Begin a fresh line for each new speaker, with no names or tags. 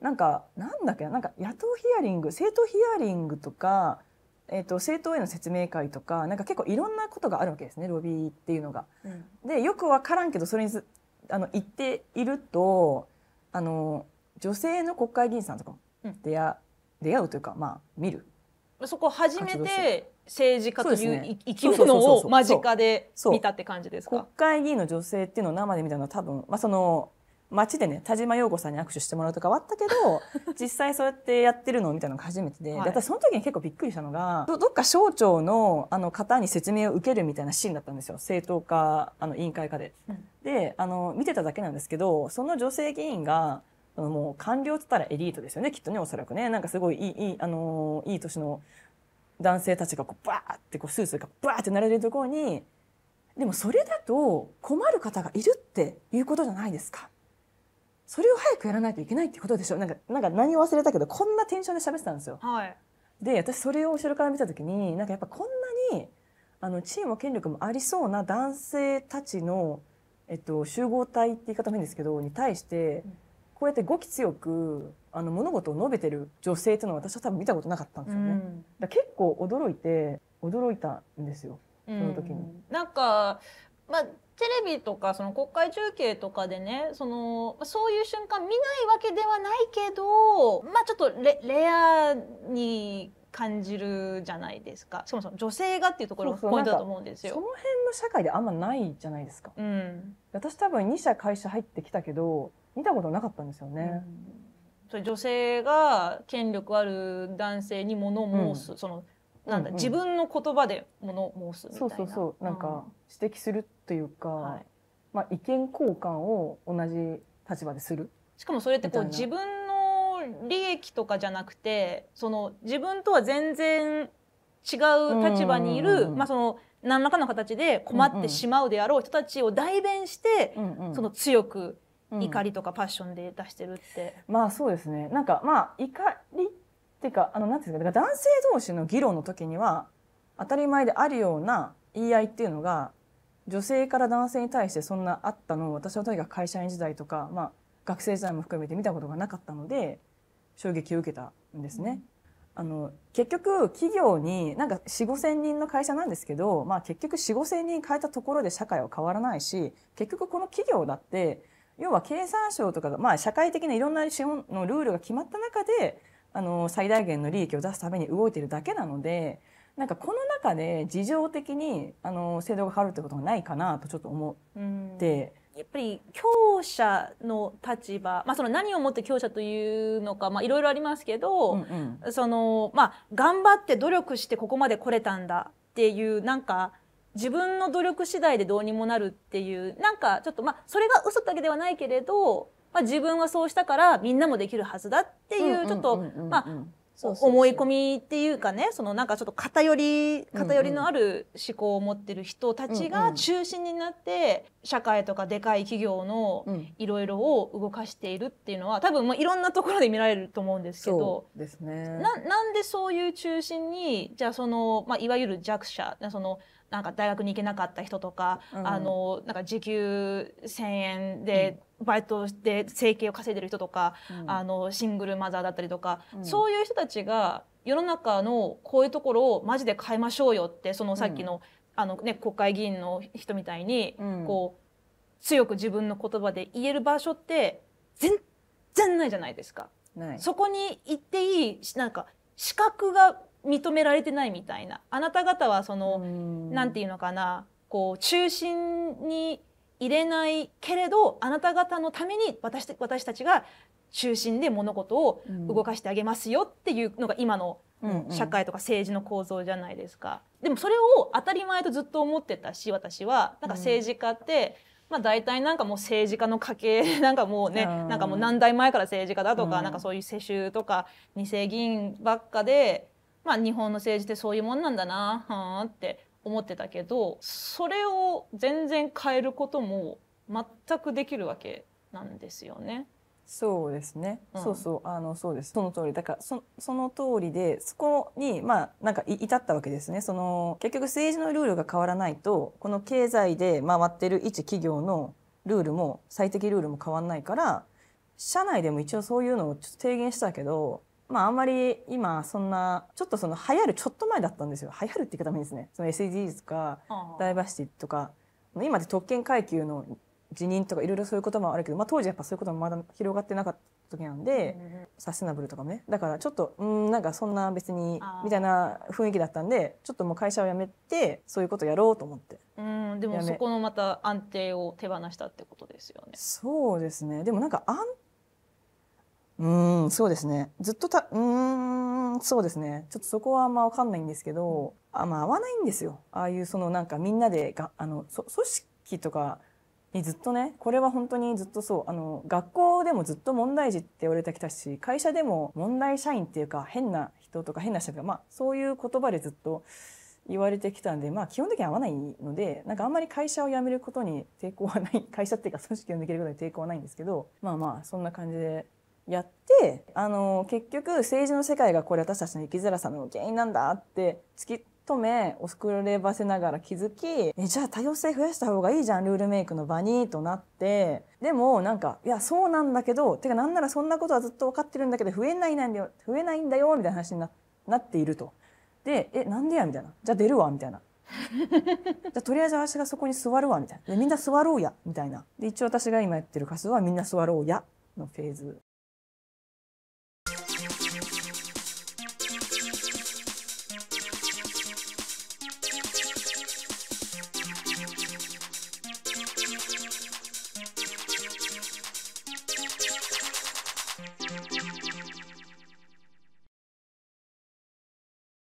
なんかなんだっけなんか野党ヒアリング政党ヒアリングとか、えー、と政党への説明会とかなんか結構いろんなことがあるわけですねロビーっていうのが。うん、でよく分からんけどそれにあの言っているとあの女性の国会議員さんとかも出会,、うん、出会うというかまあ見る。
そこ初めて政治家という生き物を間近で見たって感じですか国
会議員の女性っていうのを生で見たのは多分、まあ、その街でね田島陽子さんに握手してもらうとかはあったけど 実際そうやってやってるのみたいなのが初めてではい、で私その時に結構びっくりしたのがどっか省庁のあの方に説明を受けるみたいなシーンだったんですよ政党かあの委員会かで。うん、であの見てただけなんですけどその女性議員がもう官僚っつったらエリートですよねきっとねおそらくねなんかすごいいいいい,、あのいい年の男性たちがこうバーってこうスースーがバーってなれるところにでもそれだと困る方がいるっていうことじゃないですか。それを早くやらないといけないってことでしょなんかなんか何を忘れたけどこんなテンションで喋ってたんですよ。はい、で私それを後ろから見た時になんかやっぱこんなにあの地位も権力もありそうな男性たちの、えっと、集合体って言い方もいいんですけどに対してこうやって語気強くあの物事を述べてる女性っていうのは私は多分見たことなかったんですよね。うん、だ結構驚いて驚いたんですよその時に。うん、
なんかまあテレビとかその国会中継とかでねそのそういう瞬間見ないわけではないけどまあちょっとレレアに感じるじゃないですかそもそも女性がっていうところがポイントだと思うんですよ。その辺
の社会であんまないじゃないですか。うん、私多分2社会社入ってきたけど見たことなかったんですよね。
うん、女性が権力ある男性に物申す、うん、その
なんだ、うんうん、自分
の言葉で物申すみたいなそうそうそうなんか
指摘するというか、うん、まあ、意見交換を同じ立場でする
しかもそれってこう自分の利益とかじゃなくてその自分とは全然違う立場にいる、うんうんうんうん、まあ、その何らかの形で困ってしまうであろう人たちを代弁して、うんうん、その強く怒りとかパッションで出してるって、
うん、まあそうですねなんかまあ怒りっていうかあのなんていうんですか男性同士の議論の時には当たり前であるような言い合いっていうのが女性から男性に対してそんなあったのを私はとにかく会社員時代とか、まあ、学生時代も含めて見たことがなかったので衝撃を受けたんですね。うん、あの結局企業になんか四5 0 0人の会社なんですけど、まあ、結局4 5 0 0人変えたところで社会は変わらないし結局この企業だって要は経産省とかが、まあ、社会的ないろんな資本のルールが決まった中であの最大限の利益を出すために動いてるだけなのでなんかこの中で事情的にあの制度が変わるってことがないかなとちょっと思
って。やっぱり強者の立場、まあ、その何をもって強者というのかいろいろありますけど、そのまあ、頑張って努力してここまで来れたんだっていうなんか自分の努力次第でどうにもなるっていうなんかちょっとまあそれが嘘だけではないけれどまあ、自分はそうしたからみんなもできるはずだっていうちょっとまあ思い込みっていうかねそのなんかちょっと偏り偏りのある思考を持ってる人たちが中心になって社会とかでかい企業のいろいろを動かしているっていうのは多分まあいろんなところで見られると思うんですけど
ですね、な
んでそういう中心にじゃあその、まあ、いわゆる弱者そのなんか大学に行けなかった人とか、うん、あのなんか時給1,000円でバイトで生計を稼いでる人とか、うん、あのシングルマザーだったりとか、うん、そういう人たちが世の中のこういうところをマジで変えましょうよってそのさっきの,、あのね、国会議員の人みたいに、こう強く自分の言葉で言える場所って全然ないじゃないですか。そこに行っていいなんか資格が認められてないみたいなあなた方はその何て言うのかなこう中心に入れないけれどあなた方のために私私たちが中心で物事を動かしてあげますよっていうのが今の社会とか政治の構造じゃないですか。うんうん、でもそれを当たり前とずっと思ってたし私はなんか政治家って、うんまあ、大体なんかもう政治家の家系 なんかもうね、なんかもう何代前から政治家だとか、なんかそういう世襲とか二世議員ばっかで、まあ、日本の政治ってそういうもんなんだなはあって思ってたけどそれを全然変えることも全くできるわけなんですよね。
そうですね、うん、そうそうあのそうですその通りだからそその通りでそこにまあなんか至ったわけですねその結局政治のルールが変わらないとこの経済で回ってる一企業のルールも最適ルールも変わらないから社内でも一応そういうのをちょっと提言したけどまああんまり今そんなちょっとその流行るちょっと前だったんですよ流行るって言い方もいいですねその SDGs とかダイバーシティとか今で特権階級の辞任とかいろいろそういうこともあるけど、まあ、当時やっぱそういうこともまだ広がってなかった時なんで、うん、サステナブルとかもねだからちょっとうんなんかそんな別にみたいな雰囲気だったんでちょっともう会社を辞めてそういうことやろうと思って。
うんでもそこのまた安定を手放したってことですよね。
そうですねでもなんかんうんそうですねずっとたうんそうですねちょっとそこはあんま分かんないんですけど、うん、あまあ合わないんですよああいうそのなんかみんなでがあのそ組織とかにずっとねこれは本当にずっとそうあの学校でもずっと問題児って言われてきたし会社でも問題社員っていうか変な人とか変な人とか、まあ、そういう言葉でずっと言われてきたんで、まあ、基本的に合わないのでなんかあんまり会社を辞めることに抵抗はない 会社っていうか組織を抜けることに抵抗はないんですけどまあまあそんな感じでやってあの結局政治の世界がこれ私たちの生きづらさの原因なんだって突き一目遅ればせながら気づきえじゃあ多様性増やした方がいいじゃんルールメイクの場にとなってでもなんかいやそうなんだけどてかなんならそんなことはずっと分かってるんだけど増えないなんだよ増えないんだよみたいな話にななっていると。でえなんでやみたいなじゃあ出るわみたいな じゃとりあえず私がそこに座るわみたいなみんな座ろうやみたいなで一応私が今やってる活動はみんな座ろうやのフェーズ